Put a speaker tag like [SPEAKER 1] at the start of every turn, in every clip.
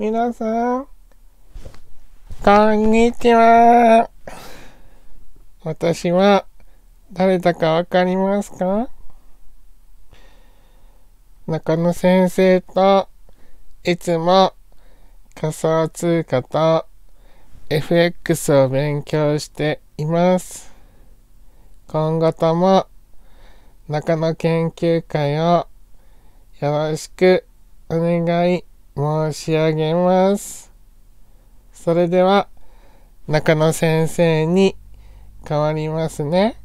[SPEAKER 1] 皆さん、こんにちは。私は誰だかわかりますか中野先生といつも仮想通貨と FX を勉強しています。今後とも中野研究会をよろしくお願い申し上げます。それでは、中野先生に変わりますね。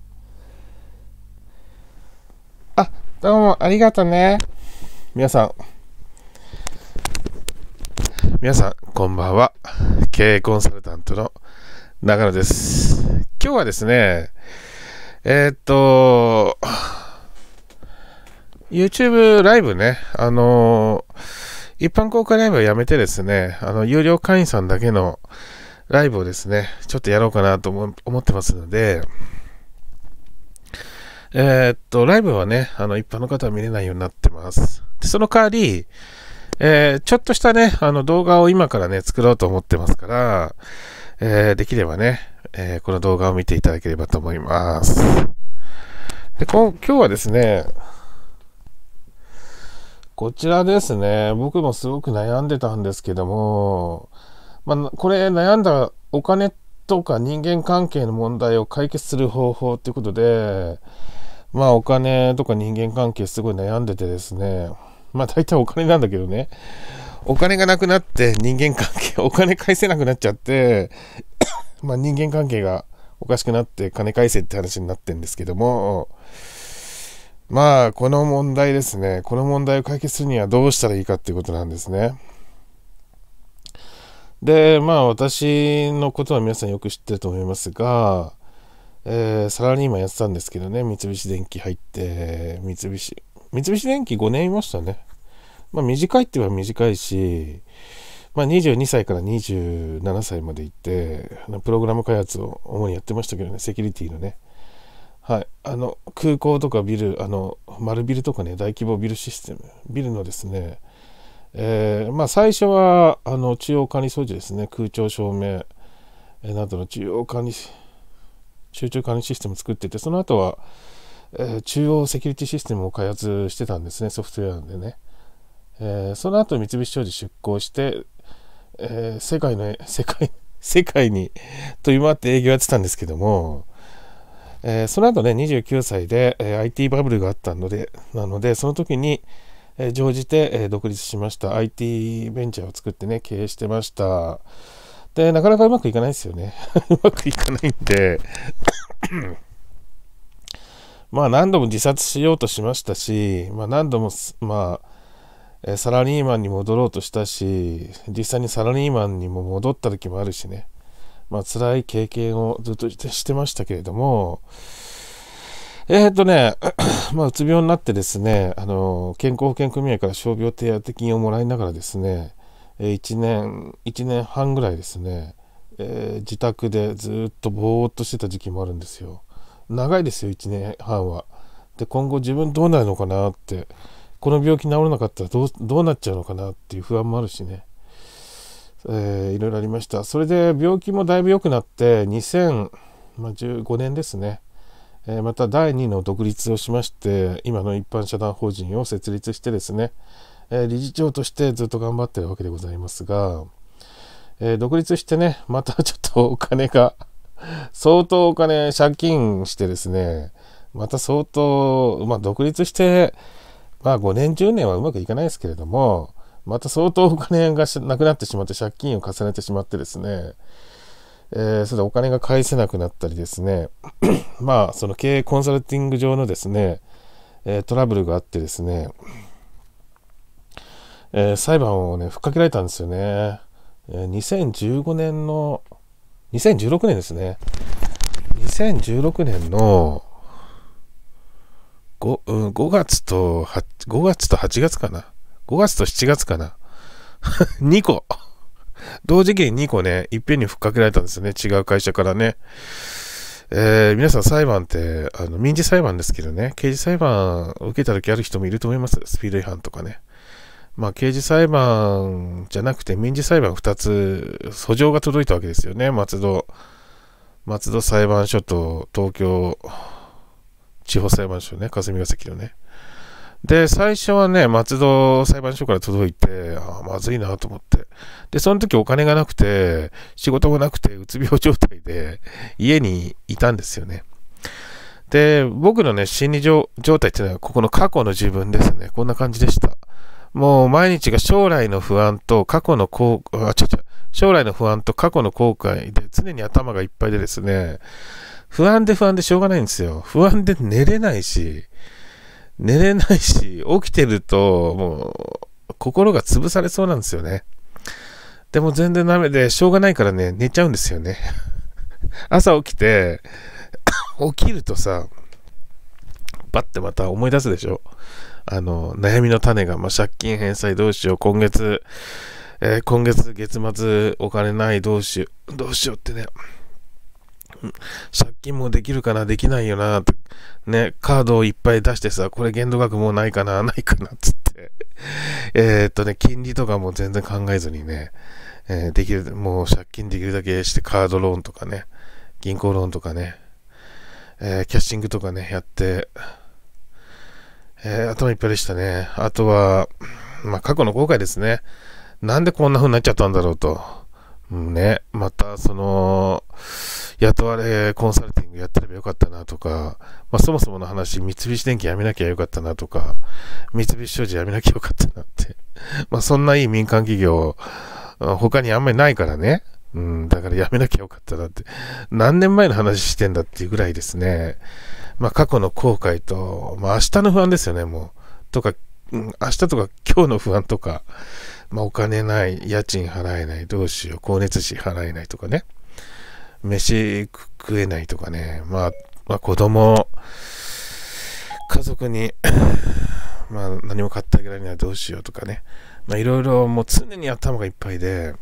[SPEAKER 1] あ、どうもありがとね。皆さん。皆さん、こんばんは。経営コンサルタントの中野です。今日はですね、えー、っと、YouTube ライブね、あのー一般公開ライブはやめてですね、あの、有料会員さんだけのライブをですね、ちょっとやろうかなと思ってますので、えー、っと、ライブはね、あの、一般の方は見れないようになってます。で、その代わり、えー、ちょっとしたね、あの、動画を今からね、作ろうと思ってますから、えー、できればね、えこの動画を見ていただければと思います。で、今日はですね、こちらですね、僕もすごく悩んでたんですけども、まあ、これ悩んだお金とか人間関係の問題を解決する方法っていうことで、まあお金とか人間関係すごい悩んでてですね、まあ大体お金なんだけどね、お金がなくなって人間関係、お金返せなくなっちゃって、まあ人間関係がおかしくなって金返せって話になってんですけども、まあ、この問題ですね。この問題を解決するにはどうしたらいいかっていうことなんですね。で、まあ、私のことは皆さんよく知ってると思いますが、えー、サラリーマンやってたんですけどね、三菱電機入って、三菱、三菱電機5年いましたね。まあ、短いって言えば短いし、まあ、22歳から27歳まで行って、プログラム開発を主にやってましたけどね、セキュリティのね。はい、あの空港とかビルあの丸ビルとかね大規模ビルシステムビルのですね、えー、まあ、最初はあの中央管理装置ですね空調照明、えー、などの中央管理集中管理システム作っててその後は、えー、中央セキュリティシステムを開発してたんですねソフトウェアでね、えその後三菱商事出向して、え世界の世界世界に飛び回って営業やってたんですけども、えー、その後ね、29歳で、えー、IT バブルがあったので、なので、その時に、えー、乗じて、え独立しました。IT ベンチャーを作ってね、経営してました。で、なかなかうまくいかないですよね。うまくいかないんで まあ何度も自殺しようとしましたし、まあ、何度も、まあ、えサラリーマンに戻ろうとしたし、実際にサラリーマンにも戻った時もあるしね。まあ、辛い経験をずっとしてましたけれども、えー、っとね、まあ、うつ病になってですね、あの、健康保険組合から傷病手当金をもらいながらですね、1年、1年半ぐらいですね、えー、自宅でずっとぼーっとしてた時期もあるんですよ。長いですよ、1年半は。で、今後自分どうなるのかなって、この病気治らなかったらどうどうなっちゃうのかなっていう不安もあるしね。えー、いろいろありました。それで病気もだいぶ良くなって、2015年ですね。えー、また第2の独立をしまして、今の一般社団法人を設立してですね、えー、理事長としてずっと頑張ってるわけでございますが、え独立してね、またちょっとお金が 相当お金借金してですね、また相当、まあ、独立して、まあ5年10年はうまくいかないですけれども、また相当お金がなくなってしまって借金を重ねてしまってですね、えー、それでお金が返せなくなったりですね まあその経営コンサルティング上のですね、えー、トラブルがあってですね、えー、裁判をねふっかけられたんですよね、えー、2015年の2016年ですね2016年の 5,、うん、5月と 8, 5月と8月かな5月と7月かな。2 個。同時期に2個ね、いっぺんにふっかけられたんですよね。違う会社からね。えー、皆さん裁判って、あの、民事裁判ですけどね、刑事裁判受けた時ある人もいると思います。スピード違反とかね。まあ、刑事裁判じゃなくて民事裁判2つ、訴状が届いたわけですよね。松戸、松戸裁判所と東京地方裁判所ね、霞が関のね。で、最初はね、松戸裁判所から届いて、ああ、まずいなと思って。で、その時お金がなくて、仕事もなくて、うつ病状態で、家にいたんですよね。で、僕のね、心理状態っていうのは、ここの過去の自分ですね。こんな感じでした。もう毎日が将来の不安と過去の後あちょちょ、将来の不安と過去の後悔で常に頭がいっぱいでですね、不安で不安でしょうがないんですよ。不安で寝れないし、寝れないし、起きてると、もう、心が潰されそうなんですよね。でも全然ダメで、しょうがないからね、寝ちゃうんですよね。朝起きて、起きるとさ、バッてまた思い出すでしょ。あの、悩みの種が、まあ、借金返済どうしよう、今月、えー、今月月末お金ないどうしよう、どうしようってね。借金もできるかな、できないよな、ね、カードをいっぱい出してさ、これ限度額もうないかな、ないかな、つって。えっとね、金利とかも全然考えずにね、えー、できる、もう借金できるだけしてカードローンとかね、銀行ローンとかね、えー、キャッシングとかね、やって、え頭いっぱいでしたね。あとは、まあ、過去の後悔ですね。なんでこんな風になっちゃったんだろうと。ね、またその、雇われコンサルティングやってればよかったなとか、まあ、そもそもの話、三菱電機やめなきゃよかったなとか、三菱商事やめなきゃよかったなって、まあ、そんないい民間企業、他にあんまりないからね、うん、だからやめなきゃよかったなって、何年前の話してんだっていうぐらいですね、まあ、過去の後悔と、まあ、明日の不安ですよね、もう、とか、うん、明日とか今日の不安とか、まあ、お金ない、家賃払えない、どうしよう、光熱費払えないとかね、飯食えないとかね、まあ、まあ、子供、家族に まあ、何も買ってあげられないどうしようとかね、まあ、いろいろもう常に頭がいっぱいで、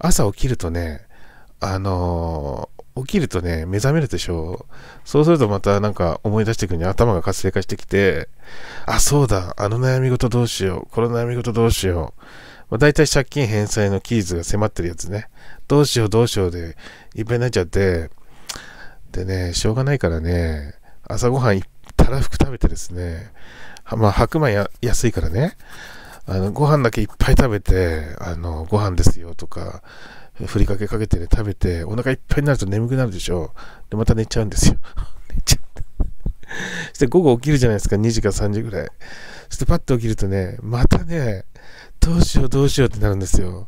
[SPEAKER 1] 朝起きるとね、あのー、起きるとね、目覚めるでしょう。そうするとまたなんか思い出していくに頭が活性化してきて、あ、そうだ、あの悩み事どうしよう、この悩み事どうしよう。まあ、大体借金返済の期日が迫ってるやつね。どうしようどうしようでいっぱいになっちゃって、でね、しょうがないからね、朝ごはんたらふく食べてですね、まあ、白米や安いからね、あのご飯だけいっぱい食べて、あのご飯ですよとか、ふりかけかけてね、食べて、お腹いっぱいになると眠くなるでしょ。で、また寝ちゃうんですよ。寝ちゃって。そして午後起きるじゃないですか、2時か3時ぐらい。そしてパッと起きるとね、またね、どうしようどうしようってなるんですよ。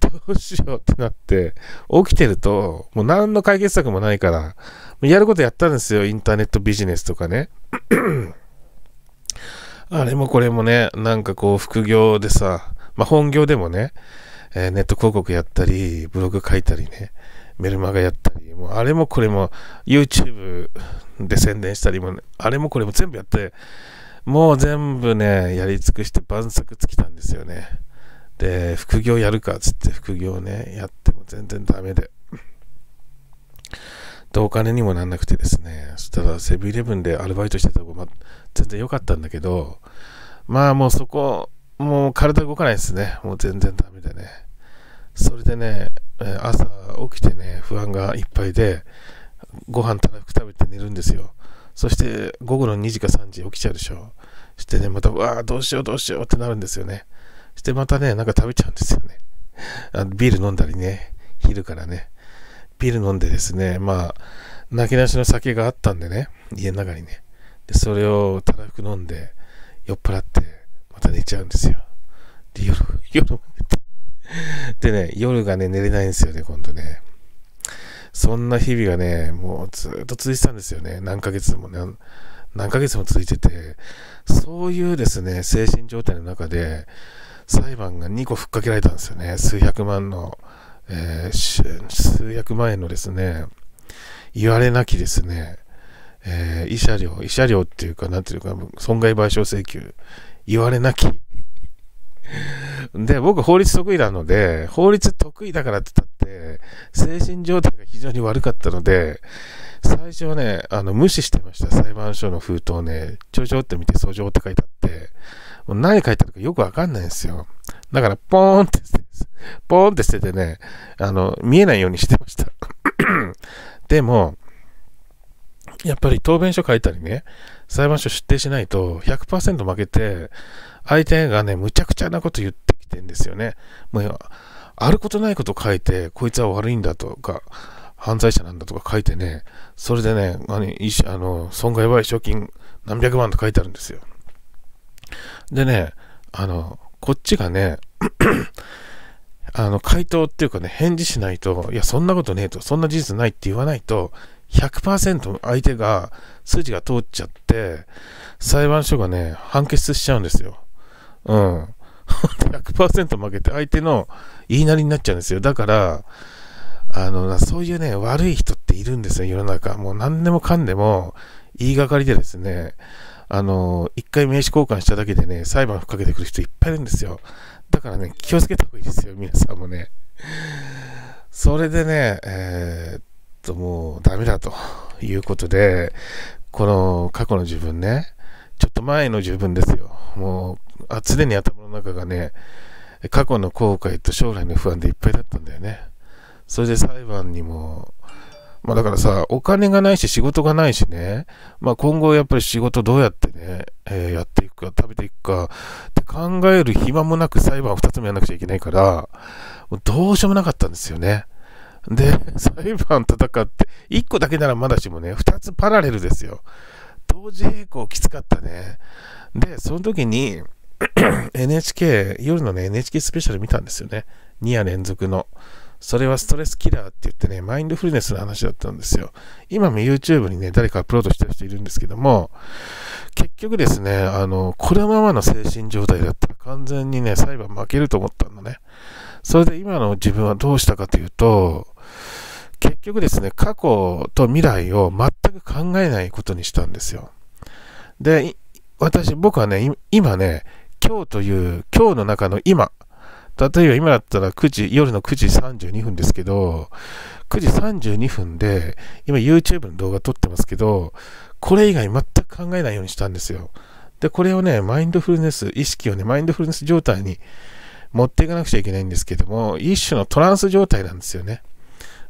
[SPEAKER 1] どうしようってなって、起きてると、もう何の解決策もないから、やることやったんですよ。インターネットビジネスとかね。あれもこれもね、なんかこう副業でさ、まあ本業でもね、えー、ネット広告やったり、ブログ書いたりね、メルマガやったり、もうあれもこれも YouTube で宣伝したりも、ね、あれもこれも全部やって、もう全部ね、やり尽くして万作尽きたんですよね。で、副業やるかっつって副業ね、やっても全然ダメで。で、お金にもなんなくてですね、そしたらセブンイレブンでアルバイトしてた子、ま、全然良かったんだけど、まあもうそこ、もう体動かないですね。もう全然ダメでね。それでね、朝起きてね、不安がいっぱいで、ご飯たらふく食べて寝るんですよ。そして午後の2時か3時起きちゃうでしょ。してね、また、わあ、どうしようどうしようってなるんですよね。してまたね、なんか食べちゃうんですよね。あビール飲んだりね、昼からね。ビール飲んでですね、まあ、泣きなしの酒があったんでね、家の中にね。で、それをたらふく飲んで、酔っ払って、また寝ちゃうんですよ。で、夜、夜、でね、夜がね、寝れないんですよね、今度ね。そんな日々がね、もうずっと続いてたんですよね。何ヶ月もね、何ヶ月も続いてて、そういうですね、精神状態の中で、裁判が2個ふっかけられたんですよね。数百万の、えー、数百万円のですね、言われなきですね、えー、慰謝料、慰謝料っていうか、なんていうか、損害賠償請求、言われなき で、僕法律得意なので、法律得意だからって言ったって、精神状態が非常に悪かったので、最初はね、あの、無視してました。裁判所の封筒ね、ちょちょって見て、訴状って書いてあって、もう何書いてあるかよくわかんないんですよ。だから、ポーンって捨て、ポーンって捨ててね、あの、見えないようにしてました。でも、やっぱり答弁書書いたりね、裁判所出廷しないと100%負けて、相手がね、むちゃくちゃなこと言ってきてんですよね。もう、あることないこと書いて、こいつは悪いんだとか、犯罪者なんだとか書いてね、それでね、あの損害賠償金何百万と書いてあるんですよ。でね、あの、こっちがね、あの、回答っていうかね、返事しないと、いや、そんなことねえと、そんな事実ないって言わないと、100%相手が、数が通っちゃって、裁判所がね、判決しちゃうんですよ。うん。100%負けて相手の言いなりになっちゃうんですよ。だから、あの、そういうね、悪い人っているんですよ、世の中。もう何でもかんでも言いがかりでですね、あの、一回名刺交換しただけでね、裁判ふっかけてくる人いっぱいいるんですよ。だからね、気をつけた方がいいですよ、皆さんもね。それでね、えー、っと、もうダメだということで、この過去の自分ね、ちょっと前の自分ですよ。もうあ常に頭の中がね、過去の後悔と将来の不安でいっぱいだったんだよね。それで裁判にも、まあだからさ、お金がないし仕事がないしね、まあ今後やっぱり仕事どうやってね、えー、やっていくか、食べていくかって考える暇もなく裁判を2つもやんなくちゃいけないから、もうどうしようもなかったんですよね。で、裁判戦って、1個だけならまだしもね、2つパラレルですよ。同時並行きつかったね。で、その時に、NHK、夜のね、NHK スペシャル見たんですよね。2夜連続の。それはストレスキラーって言ってね、マインドフルネスの話だったんですよ。今も YouTube にね、誰かアップロードしてる人いるんですけども、結局ですね、あの、このままの精神状態だったら完全にね、裁判負けると思ったのね。それで今の自分はどうしたかというと、結局ですね、過去と未来を全く考えないことにしたんですよ。で、私、僕はね、今ね、今日という今日の中の今例えば今だったら9時夜の9時32分ですけど9時32分で今 YouTube の動画撮ってますけどこれ以外全く考えないようにしたんですよでこれをねマインドフルネス意識をねマインドフルネス状態に持っていかなくちゃいけないんですけども一種のトランス状態なんですよね、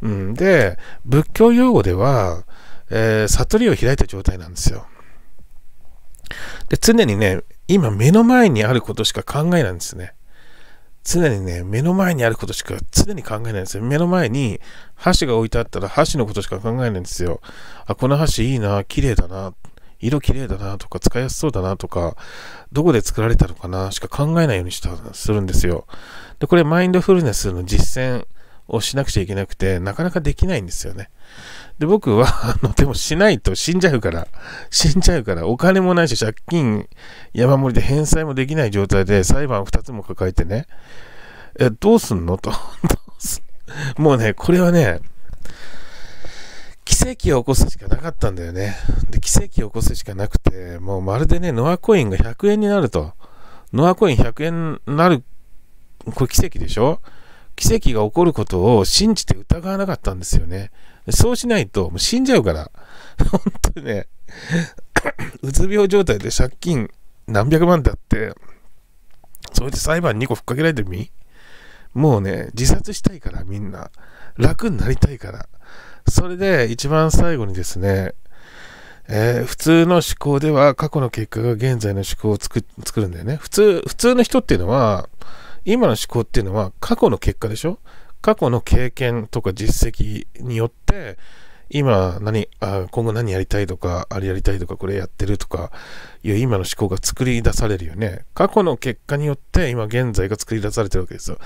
[SPEAKER 1] うん、で仏教用語では、えー、悟りを開いた状態なんですよで常にね今目の前にあることしか考えないんですね。常にね、目の前にあることしか常に考えないんですよ。目の前に箸が置いてあったら箸のことしか考えないんですよ。あ、この箸いいな、綺麗だな、色綺麗だなとか、使いやすそうだなとか、どこで作られたのかなしか考えないようにした、するんですよ。で、これマインドフルネスの実践をしなくちゃいけなくて、なかなかできないんですよね。で、僕は、あの、でもしないと死んじゃうから、死んじゃうから、お金もないし、借金山盛りで返済もできない状態で、裁判2つも抱えてね、え、どうすんのともうね、これはね、奇跡を起こすしかなかったんだよね。で、奇跡を起こすしかなくて、もうまるでね、ノアコインが100円になると。ノアコイン100円になる、これ奇跡でしょ奇跡が起こることを信じて疑わなかったんですよね。そうしないと、もう死んじゃうから。本当にね、うつ病状態で借金何百万だって、それで裁判2個ふっかけられてみもうね、自殺したいから、みんな。楽になりたいから。それで、一番最後にですね、えー、普通の思考では過去の結果が現在の思考を作るんだよね。普通、普通の人っていうのは、今の思考っていうのは過去の結果でしょ過去の経験とか実績によって今何あ今後何やりたいとかあれやりたいとかこれやってるとかいう今の思考が作り出されるよね過去の結果によって今現在が作り出されてるわけですよ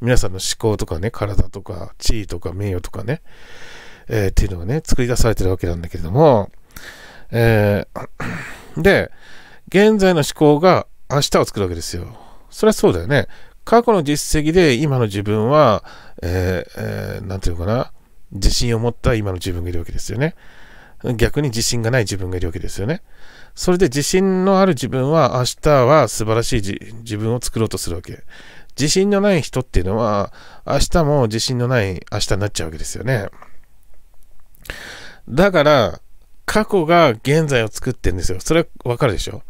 [SPEAKER 1] 皆さんの思考とかね体とか地位とか名誉とかね、えー、っていうのがね作り出されてるわけなんだけれども、えー、で現在の思考が明日を作るわけですよそれはそうだよね過去の実績で今の自分は、えー、えー、て言うのかな、自信を持った今の自分がいるわけですよね。逆に自信がない自分がいるわけですよね。それで自信のある自分は明日は素晴らしい自分を作ろうとするわけ。自信のない人っていうのは明日も自信のない明日になっちゃうわけですよね。だから過去が現在を作ってるんですよ。それわかるでしょ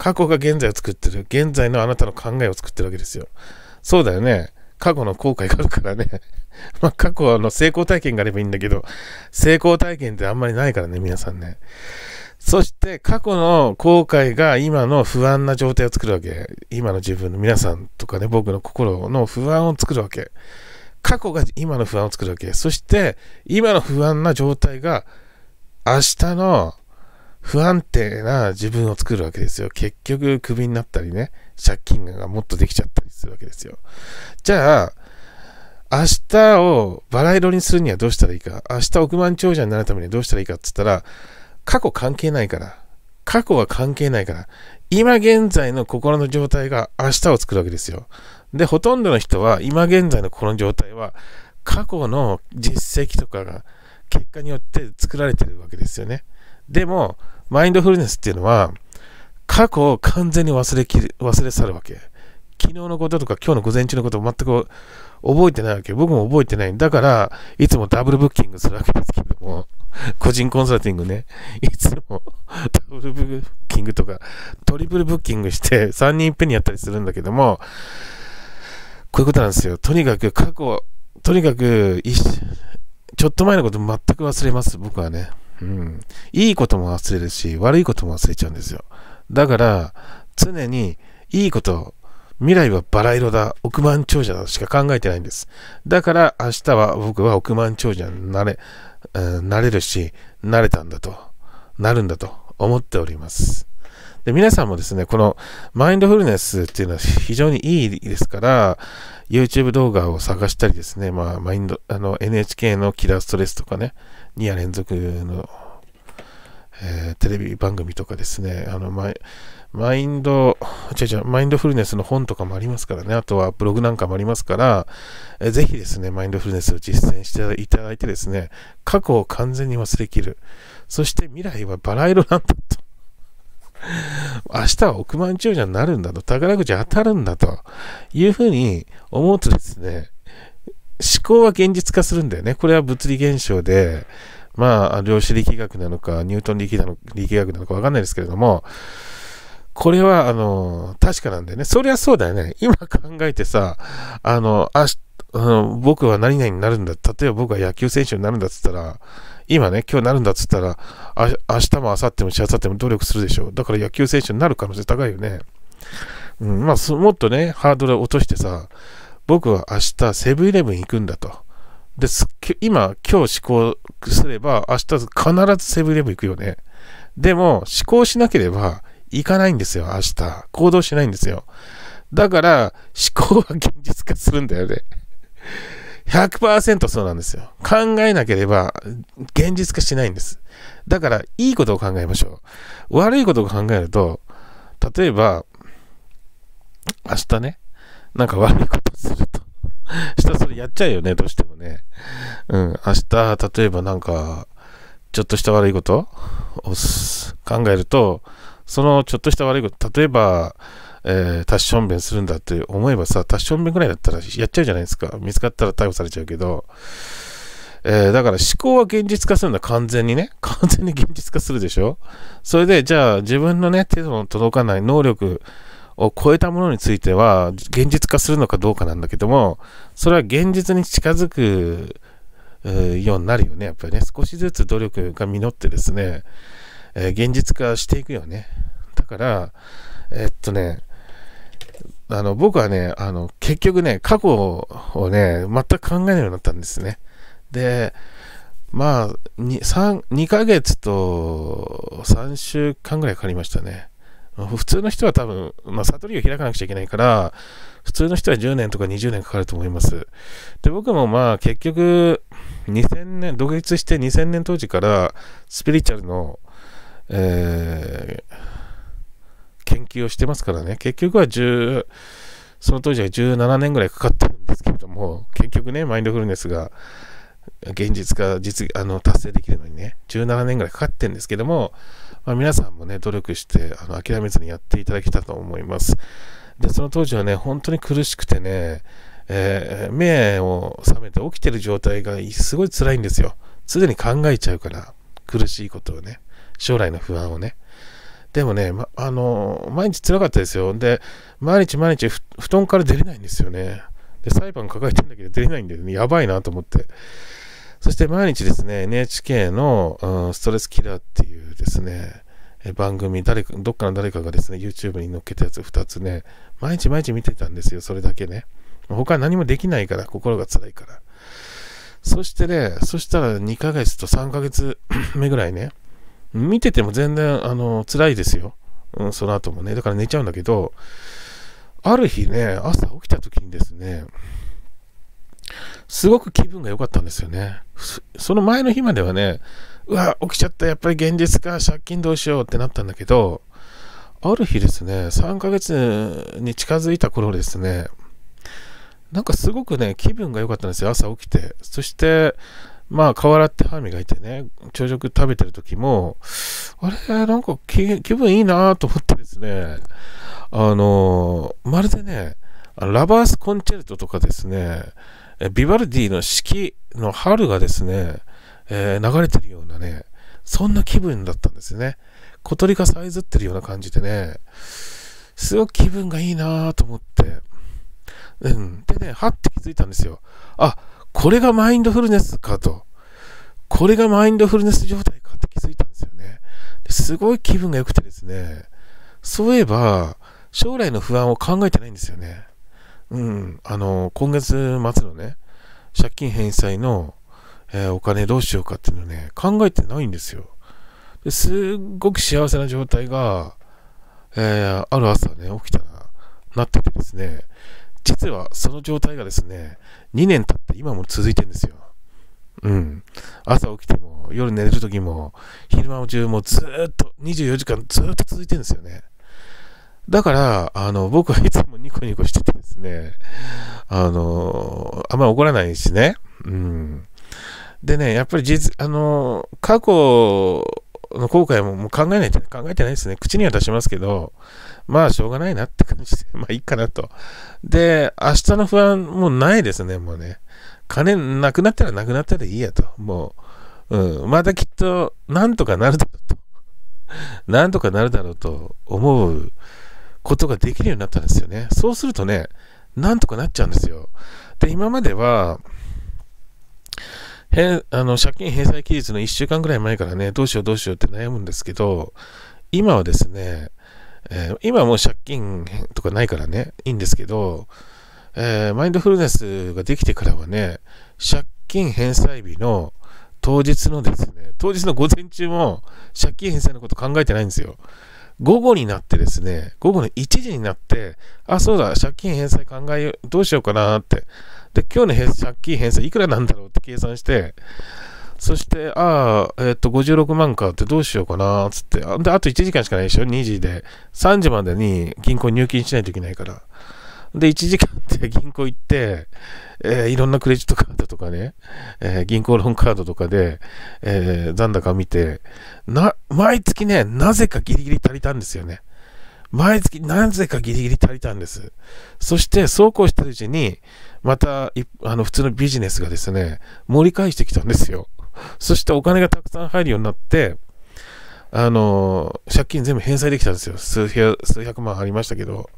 [SPEAKER 1] 過去が現在を作ってる。現在のあなたの考えを作ってるわけですよ。そうだよね。過去の後悔があるからね。まあ、過去の成功体験があればいいんだけど、成功体験ってあんまりないからね、皆さんね。そして、過去の後悔が今の不安な状態を作るわけ。今の自分の皆さんとかね、僕の心の不安を作るわけ。過去が今の不安を作るわけ。そして、今の不安な状態が、明日の不安定な自分を作るわけですよ。結局、クビになったりね、借金がもっとできちゃったりするわけですよ。じゃあ、明日をバラ色にするにはどうしたらいいか。明日億万長者になるためにどうしたらいいかって言ったら、過去関係ないから。過去は関係ないから。今現在の心の状態が明日を作るわけですよ。で、ほとんどの人は今現在の心の状態は過去の実績とかが結果によって作られてるわけですよね。でも、マインドフルネスっていうのは、過去を完全に忘れき忘れ去るわけ。昨日のこととか今日の午前中のことを全く覚えてないわけ。僕も覚えてない。だから、いつもダブルブッキングするわけですけども、個人コンサルティングね、いつもダブルブッキングとか、トリプルブッキングして3人いっぺんにやったりするんだけども、こういうことなんですよ。とにかく過去、とにかく、ちょっと前のこと全く忘れます、僕はね。うん。いいことも忘れるし、悪いことも忘れちゃうんですよ。だから、常にいいこと、未来はバラ色だ、億万長者だとしか考えてないんです。だから、明日は僕は億万長者になれ、うん、なれるし、なれたんだと、なるんだと思っております。で皆さんもですね、このマインドフルネスっていうのは非常にいいですから、YouTube 動画を探したりですね、まあ、マインド、あの、NHK のキラーストレスとかね、2夜連続の、えー、テレビ番組とかですね、あの、マイマインド、違う違う、マインドフルネスの本とかもありますからね、あとはブログなんかもありますから、えー、ぜひですね、マインドフルネスを実践していただいてですね、過去を完全に忘れきる。そして未来はバラ色なんだと。明日は億万長者になるんだと、宝くじ当たるんだというふうに思うとですね、思考は現実化するんだよね。これは物理現象で、まあ、量子力学なのか、ニュートン力なの力学なのかわかんないですけれども、これは、あの、確かなんだよね。そりゃそうだよね。今考えてさ、あの、明日、僕は何々になるんだ。例えば僕は野球選手になるんだっつったら、今ね、今日なるんだっつったら、あ明日も明後日もしあさっても努力するでしょう。だから野球選手になる可能性高いよね。うん、まあ、もっとね、ハードルを落としてさ、僕は明日セブンイレブン行くんだと。で、今、今日試行すれば、明日必ずセブンイレブン行くよね。でも、思考しなければ行かないんですよ、明日。行動しないんですよ。だから、思考は現実化するんだよね。100%そうなんですよ。考えなければ現実化しないんです。だから、いいことを考えましょう。悪いことを考えると、例えば、明日ね、なんか悪いことすると。明日それやっちゃうよね、どうしてもね。うん、明日、例えばなんか、ちょっとした悪いことを考えると、そのちょっとした悪いこと、例えば、えー、タッション弁するんだって思えばさ、タッション弁ぐらいだったらやっちゃうじゃないですか。見つかったら逮捕されちゃうけど、えー、だから思考は現実化するんだ、完全にね。完全に現実化するでしょそれで、じゃあ自分のね、手の届かない能力を超えたものについては、現実化するのかどうかなんだけども、それは現実に近づく、ようになるよね。やっぱりね、少しずつ努力が実ってですね、えー、現実化していくよね。だから、えっとね、あの、僕はね、あの、結局ね、過去をね、全く考えないようになったんですね。で、まあ、2、3、2ヶ月と3週間ぐらいかかりましたね。普通の人は多分、まあ、悟りを開かなくちゃいけないから、普通の人は10年とか20年かかると思います。で、僕もまあ、結局、2000年、独立して2000年当時から、スピリチュアルの、えー、研究をしてますからね、結局は10、その当時は17年ぐらいかかってるんですけれども、結局ね、マインドフルネスが現実化、実、あの、達成できるのにね、17年ぐらいかかってるんですけども、まあ、皆さんもね、努力して、あの、諦めずにやっていただけたと思います。で、その当時はね、本当に苦しくてね、えー、目を覚めて起きてる状態がすごい辛いんですよ。常に考えちゃうから、苦しいことをね、将来の不安をね。でもね、ま、あの毎日辛かったですよ。で、毎日毎日布団から出れないんですよね。で、裁判抱えてんだけど出れないんで、ね、やばいなと思って。そして毎日ですね、NHK の、うん、ストレスキラーっていうですね、番組、誰か、どっかの誰かがですね、YouTube に載っけたやつ2つね、毎日毎日見てたんですよ、それだけね。他何もできないから、心が辛いから。そしてね、そしたら2ヶ月と3ヶ月目ぐらいね、見てても全然、あの、辛いですよ。うん、その後もね。だから寝ちゃうんだけど、ある日ね、朝起きた時にですね、すごく気分が良かったんですよね。その前の日まではね、うわ、起きちゃった、やっぱり現実か、借金どうしようってなったんだけど、ある日ですね、3ヶ月に近づいた頃ですね、なんかすごくね、気分が良かったんですよ、朝起きて。そして、まあ、河原って歯磨いてね、朝食食べてる時も、あれ、なんか気分いいなと思ってですね、あのー、まるでね、ラバースコンチェルトとかですね、ビバルディの四季の春がですね、えー、流れてるようなね、そんな気分だったんですよね。小鳥がさえずってるような感じでね、すごく気分がいいなと思って。うん。でね、はって気づいたんですよ。あ、これがマインドフルネスかと。これがマインドフルネス状態かって気づいたんですよね。すごい気分が良くてですね。そういえば、将来の不安を考えてないんですよね。うん。あの、今月末のね、借金返済の、えー、お金どうしようかっていうのね、考えてないんですよ。すっごく幸せな状態が、えー、ある朝ね、起きたら、なっててですね、実はその状態がですね、2年経って今も続いてるんですよ。うん。朝起きても、夜寝る時も、昼間中もずっと、24時間ずっと続いてるんですよね。だから、あの、僕はいつもニコニコしててですね、あの、あんまり怒らないしね。うん。でね、やっぱり実、あの、過去の後悔ももう考えない考えてないですね。口には出しますけど、まあしょうがないなって感じで、まあいいかなと。で、明日の不安もないですね、もうね。金なくなったらなくなったでいいやと。もう、うん、またきっとなんとかなるだろうと。なんとかなるだろうと思うことができるようになったんですよね。そうするとね、なんとかなっちゃうんですよ。で、今までは、あの借金返済期日の1週間ぐらい前からね、どうしようどうしようって悩むんですけど、今はですね、えー、今はもう借金とかないからね、いいんですけど、えー、マインドフルネスができてからはね、借金返済日の当日のですね、当日の午前中も借金返済のこと考えてないんですよ。午後になってですね、午後の1時になって、あ、そうだ、借金返済考えよう、どうしようかなってで、今日の借金返済いくらなんだろうって計算して、そして、ああ、えっ、ー、と、56万かってどうしようかな、つって。で、あと1時間しかないでしょ ?2 時で。3時までに銀行入金しないといけないから。で、1時間って銀行行って、えー、いろんなクレジットカードとかね、えー、銀行ローンカードとかで、えー、残高見て、な、毎月ね、なぜかギリギリ足りたんですよね。毎月何故かギリギリ足りたんです。そしてそうこうしてるうちに、また、あの、普通のビジネスがですね、盛り返してきたんですよ。そしてお金がたくさん入るようになって、あの、借金全部返済できたんですよ。数数百万ありましたけど。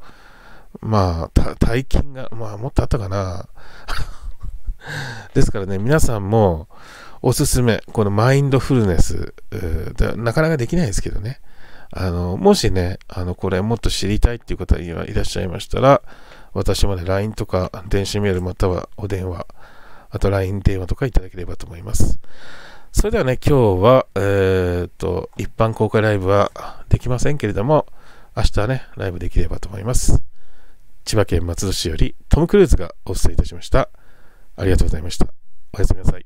[SPEAKER 1] まあ、大金が、まあ、もっとあったかな。ですからね、皆さんも、おすすめ、このマインドフルネス、なかなかできないですけどね。あの、もしね、あの、これもっと知りたいっていう方がいらっしゃいましたら、私まで LINE とか電子メールまたはお電話、あと LINE 電話とかいただければと思います。それではね、今日は、えー、っと、一般公開ライブはできませんけれども、明日ね、ライブできればと思います。千葉県松戸市よりトム・クルーズがお伝えいたしました。ありがとうございました。おやすみなさい。